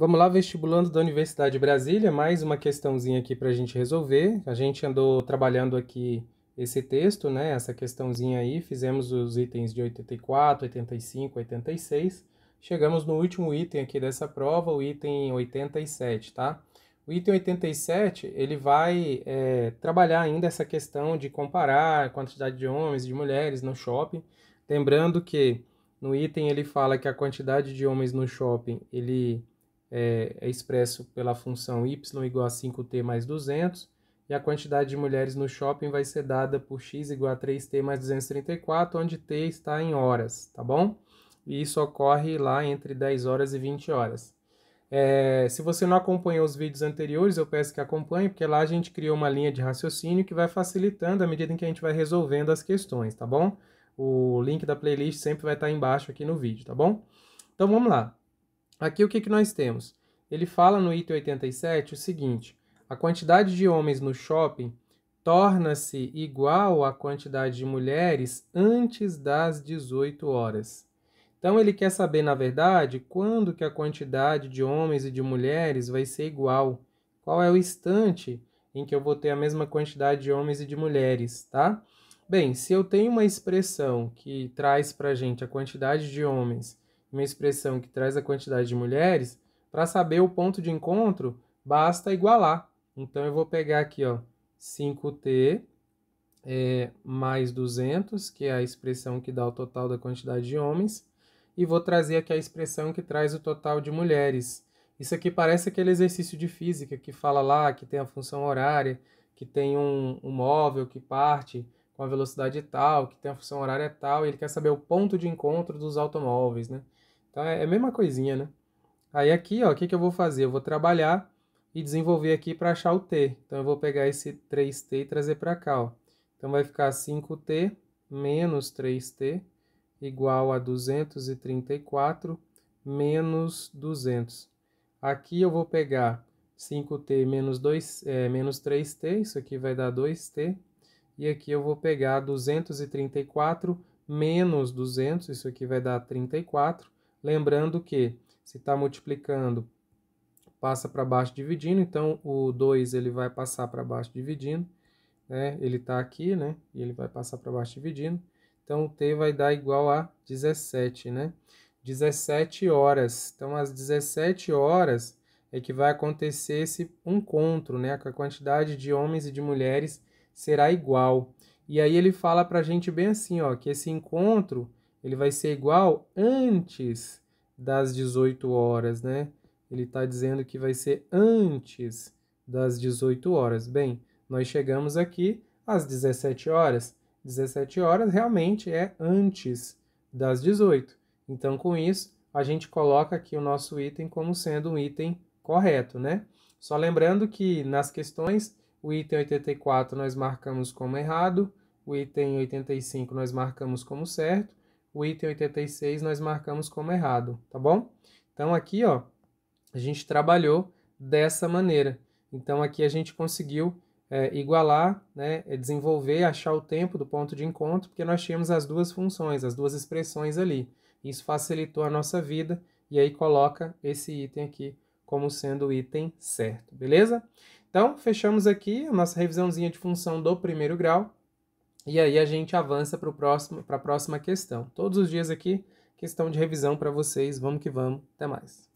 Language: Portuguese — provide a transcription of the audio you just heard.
Vamos lá, vestibulando da Universidade de Brasília, mais uma questãozinha aqui para a gente resolver. A gente andou trabalhando aqui esse texto, né, essa questãozinha aí, fizemos os itens de 84, 85, 86. Chegamos no último item aqui dessa prova, o item 87, tá? O item 87, ele vai é, trabalhar ainda essa questão de comparar a quantidade de homens e de mulheres no shopping. Lembrando que no item ele fala que a quantidade de homens no shopping, ele é, é expresso pela função y igual a 5t mais 200, e a quantidade de mulheres no shopping vai ser dada por x igual a 3t mais 234, onde t está em horas, tá bom? E isso ocorre lá entre 10 horas e 20 horas. É, se você não acompanhou os vídeos anteriores, eu peço que acompanhe, porque lá a gente criou uma linha de raciocínio que vai facilitando à medida em que a gente vai resolvendo as questões, tá bom? O link da playlist sempre vai estar embaixo aqui no vídeo, tá bom? Então vamos lá. Aqui o que, que nós temos? Ele fala no item 87 o seguinte: a quantidade de homens no shopping torna-se igual à quantidade de mulheres antes das 18 horas. Então ele quer saber, na verdade, quando que a quantidade de homens e de mulheres vai ser igual. Qual é o instante em que eu vou ter a mesma quantidade de homens e de mulheres, tá? Bem, se eu tenho uma expressão que traz para gente a quantidade de homens uma expressão que traz a quantidade de mulheres, para saber o ponto de encontro, basta igualar. Então, eu vou pegar aqui, ó, 5t é, mais 200, que é a expressão que dá o total da quantidade de homens, e vou trazer aqui a expressão que traz o total de mulheres. Isso aqui parece aquele exercício de física que fala lá que tem a função horária, que tem um, um móvel que parte com a velocidade tal, que tem a função horária tal, e ele quer saber o ponto de encontro dos automóveis, né? Então é, é a mesma coisinha, né? Aí aqui, ó, o que, que eu vou fazer? Eu vou trabalhar e desenvolver aqui para achar o t. Então eu vou pegar esse 3t e trazer para cá, ó. Então vai ficar 5t menos 3t igual a 234 menos 200. Aqui eu vou pegar 5t menos, 2, é, menos 3t, isso aqui vai dar 2t. E aqui eu vou pegar 234 menos 200, isso aqui vai dar 34. Lembrando que se está multiplicando, passa para baixo dividindo, então o 2 ele vai passar para baixo dividindo, né? ele está aqui, né? e ele vai passar para baixo dividindo, então o T vai dar igual a 17, né? 17 horas, então às 17 horas é que vai acontecer esse encontro, né? que a quantidade de homens e de mulheres será igual. E aí ele fala para a gente bem assim, ó, que esse encontro ele vai ser igual antes das 18 horas, né? Ele está dizendo que vai ser antes das 18 horas. Bem, nós chegamos aqui às 17 horas. 17 horas realmente é antes das 18. Então, com isso, a gente coloca aqui o nosso item como sendo um item correto, né? Só lembrando que nas questões, o item 84 nós marcamos como errado, o item 85 nós marcamos como certo, o item 86 nós marcamos como errado, tá bom? Então aqui, ó, a gente trabalhou dessa maneira. Então aqui a gente conseguiu é, igualar, né, é, desenvolver, achar o tempo do ponto de encontro, porque nós tínhamos as duas funções, as duas expressões ali. Isso facilitou a nossa vida e aí coloca esse item aqui como sendo o item certo, beleza? Então, fechamos aqui a nossa revisãozinha de função do primeiro grau. E aí a gente avança para próximo, a próxima questão. Todos os dias aqui, questão de revisão para vocês. Vamos que vamos. Até mais.